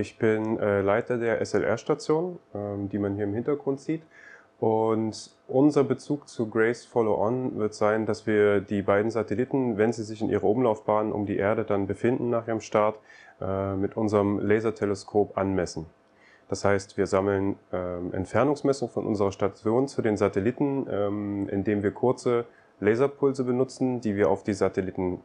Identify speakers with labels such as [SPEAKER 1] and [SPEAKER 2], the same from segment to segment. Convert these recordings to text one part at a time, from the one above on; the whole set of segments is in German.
[SPEAKER 1] Ich bin äh, Leiter der SLR-Station, ähm, die man hier im Hintergrund sieht. Und unser Bezug zu Grace Follow On wird sein, dass wir die beiden Satelliten, wenn sie sich in ihrer Umlaufbahn um die Erde dann befinden nach ihrem Start, äh, mit unserem Laserteleskop anmessen. Das heißt, wir sammeln äh, Entfernungsmessungen von unserer Station zu den Satelliten, ähm, indem wir kurze Laserpulse benutzen, die wir auf die Satelliten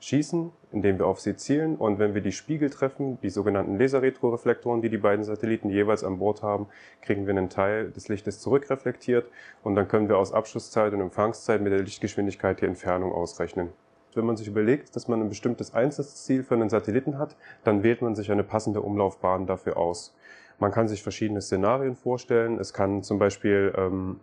[SPEAKER 1] schießen, indem wir auf sie zielen und wenn wir die Spiegel treffen, die sogenannten Laserretroreflektoren, die die beiden Satelliten jeweils an Bord haben, kriegen wir einen Teil des Lichtes zurückreflektiert und dann können wir aus Abschusszeit und Empfangszeit mit der Lichtgeschwindigkeit die Entfernung ausrechnen. Wenn man sich überlegt, dass man ein bestimmtes Einsatzziel für einen Satelliten hat, dann wählt man sich eine passende Umlaufbahn dafür aus. Man kann sich verschiedene Szenarien vorstellen. Es kann zum Beispiel ähm,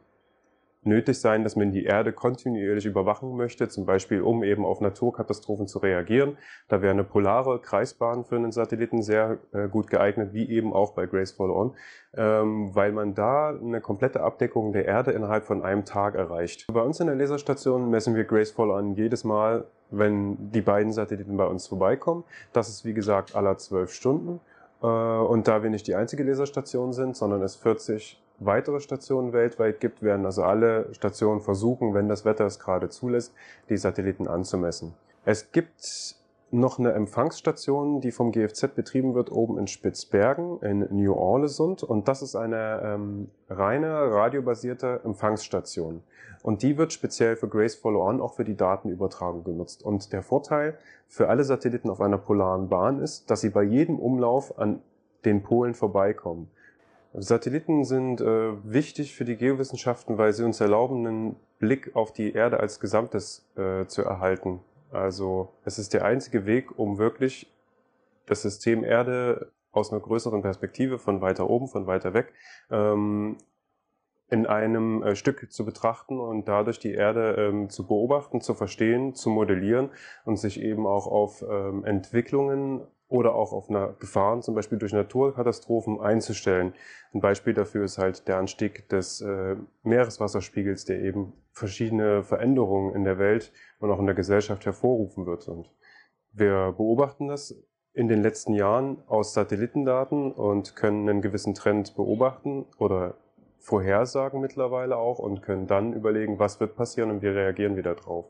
[SPEAKER 1] nötig sein, dass man die Erde kontinuierlich überwachen möchte, zum Beispiel um eben auf Naturkatastrophen zu reagieren. Da wäre eine polare Kreisbahn für einen Satelliten sehr äh, gut geeignet, wie eben auch bei Grace Fall On, ähm, weil man da eine komplette Abdeckung der Erde innerhalb von einem Tag erreicht. Bei uns in der Laserstation messen wir Grace Fall On jedes Mal, wenn die beiden Satelliten bei uns vorbeikommen. Das ist wie gesagt aller zwölf Stunden. Äh, und da wir nicht die einzige Laserstation sind, sondern es 40 weitere Stationen weltweit gibt, werden also alle Stationen versuchen, wenn das Wetter es gerade zulässt, die Satelliten anzumessen. Es gibt noch eine Empfangsstation, die vom GFZ betrieben wird, oben in Spitzbergen in New Orleans. Und das ist eine ähm, reine radiobasierte Empfangsstation. Und die wird speziell für Grace Follow On auch für die Datenübertragung genutzt. Und der Vorteil für alle Satelliten auf einer polaren Bahn ist, dass sie bei jedem Umlauf an den Polen vorbeikommen. Satelliten sind äh, wichtig für die Geowissenschaften, weil sie uns erlauben, einen Blick auf die Erde als Gesamtes äh, zu erhalten. Also es ist der einzige Weg, um wirklich das System Erde aus einer größeren Perspektive, von weiter oben, von weiter weg, ähm, in einem äh, Stück zu betrachten und dadurch die Erde ähm, zu beobachten, zu verstehen, zu modellieren und sich eben auch auf ähm, Entwicklungen oder auch auf einer Gefahren, zum Beispiel durch Naturkatastrophen, einzustellen. Ein Beispiel dafür ist halt der Anstieg des äh, Meereswasserspiegels, der eben verschiedene Veränderungen in der Welt und auch in der Gesellschaft hervorrufen wird. Und wir beobachten das in den letzten Jahren aus Satellitendaten und können einen gewissen Trend beobachten oder vorhersagen mittlerweile auch und können dann überlegen, was wird passieren und wie reagieren wir darauf.